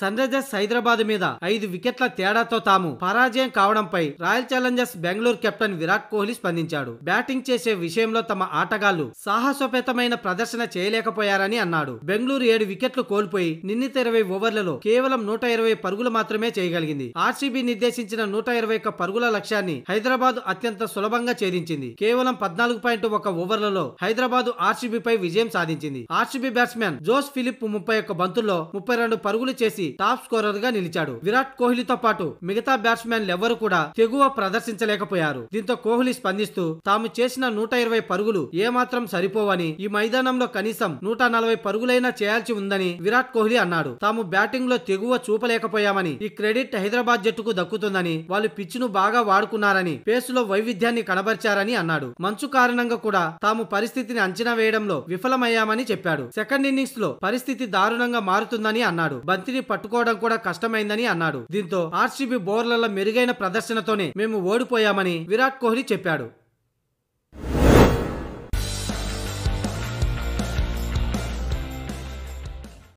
sun Risers Hyderabad మీద ఐదు వికెట్ల తేడాతో తాము పరాజయం కావడంపై Royal Challengers Bengaluru captain Virat Kohli స్పందించాడు బ్యాటింగ్ చేసే విషయంలో తమ ఆటగాళ్లు సాహసోపేతమైన ప్రదర్శన చేయలేకపోయారని అన్నాడు బెంగళూరు ఏడు వికెట్లు కోల్పోయి నిన్నత ఇరవై ఓవర్లలో కేవలం నూట ఇరవై పరుగులు మాత్రమే చేయగలిగింది ఆర్సీబీ నిర్దేశించిన నూట ఇరవై ఒక్క పరుగుల లక్ష్యాన్ని హైదరాబాద్ అత్యంత సులభంగా ఛేదించింది కేవలం పద్నాలుగు పాయింట్ ఒక ఓవర్లలో హైదరాబాద్ ఆర్సీబీ పై విజయం సాధించింది ఆర్సీబీ బ్యాట్స్మెన్ జోస్ ఫిలిప్ ముప్పై ఒక్క బంతుల్లో ముప్పై రెండు పరుగులు చేసి చేసి టాప్ స్కోరర్ గా నిలిచాడు విరాట్ కోహ్లీతో పాటు మిగతా బ్యాట్స్మెన్లు ఎవరు కూడా తెగువ ప్రదర్శించలేకపోయారు దీంతో కోహ్లీ స్పందిస్తూ తాము చేసిన నూట ఇరవై పరుగులు ఏమాత్రం సరిపోవని ఈ మైదానంలో కనీసం నూట నలభై పరుగులైనా చేయాల్సి ఉందని విరాట్ కోహ్లీ అన్నాడు తాము బ్యాటింగ్ లో తెగువ చూపలేకపోయామని ఈ క్రెడిట్ హైదరాబాద్ జట్టుకు దక్కుతుందని వాళ్ళు పిచ్చును బాగా వాడుకున్నారని పేసులో వైవిధ్యాన్ని కనబరిచారని అన్నాడు మంచు కారణంగా కూడా తాము పరిస్థితిని అంచనా వేయడంలో విఫలమయ్యామని చెప్పాడు సెకండ్ ఇన్నింగ్స్ లో పరిస్థితి దారుణంగా మారుతుందని అన్నాడు బంతిని పట్టుకోవడం కూడా కష్టమైందని అన్నాడు దీంతో ఆర్సీబీ బౌలర్ల మెరుగైన ప్రదర్శనతోనే మేము ఓడిపోయామని విరాట్ కోహ్లీ చెప్పాడు